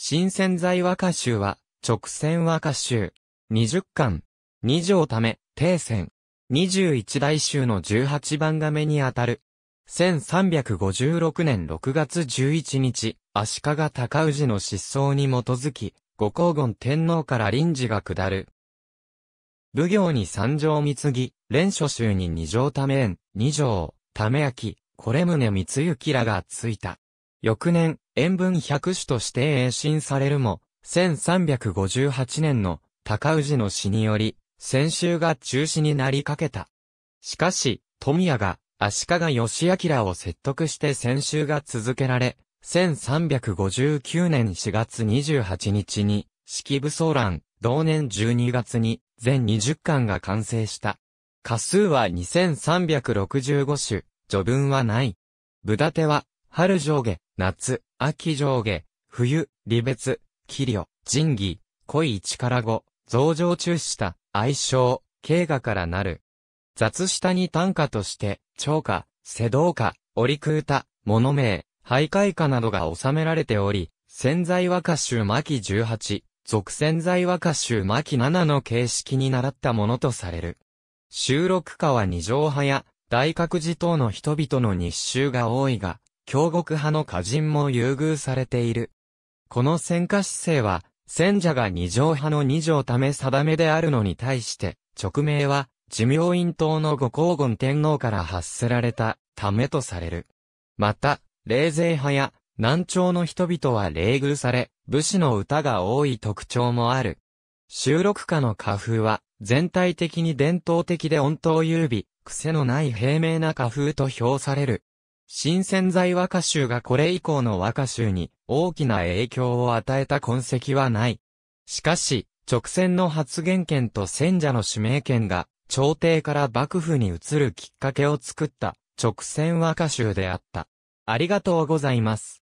新鮮在和歌集は、直線和歌集。二十巻。二条ため、定二十一大集の十八番画目にあたる。三百五十六年六月十一日、足利尊氏の失踪に基づき、五皇言天皇から臨時が下る。武行に三条三次、連書集に二条ため縁、二条、ため焼き、これ宗三行らがついた。翌年、塩分百種として栄進されるも、1358年の高氏の死により、先週が中止になりかけた。しかし、富谷が足利義明を説得して先週が続けられ、1359年4月28日に、式部騒乱、同年12月に、全20巻が完成した。過数は2365種、序文はない。ブダテは、春上下、夏、秋上下、冬、離別、気量、仁義、恋一から五、増上中した、愛称、慶過からなる。雑下に短歌として、長歌、瀬道歌、折空歌、物名、徘徊歌などが収められており、潜在和歌集巻18、俗潜在和歌集巻7の形式に習ったものとされる。収録歌は二畳派や、大覚寺等の人々の日集が多いが、京極派の歌人も優遇されている。この戦火姿勢は、戦者が二条派の二条ため定めであるのに対して、直命は、寿命院党の五皇軍天皇から発せられた、ためとされる。また、冷勢派や、南朝の人々は冷遇され、武士の歌が多い特徴もある。収録家の歌風は、全体的に伝統的で音頭優美、癖のない平明な歌風と評される。新潜在和歌集がこれ以降の和歌集に大きな影響を与えた痕跡はない。しかし、直線の発言権と戦者の指名権が朝廷から幕府に移るきっかけを作った直線和歌集であった。ありがとうございます。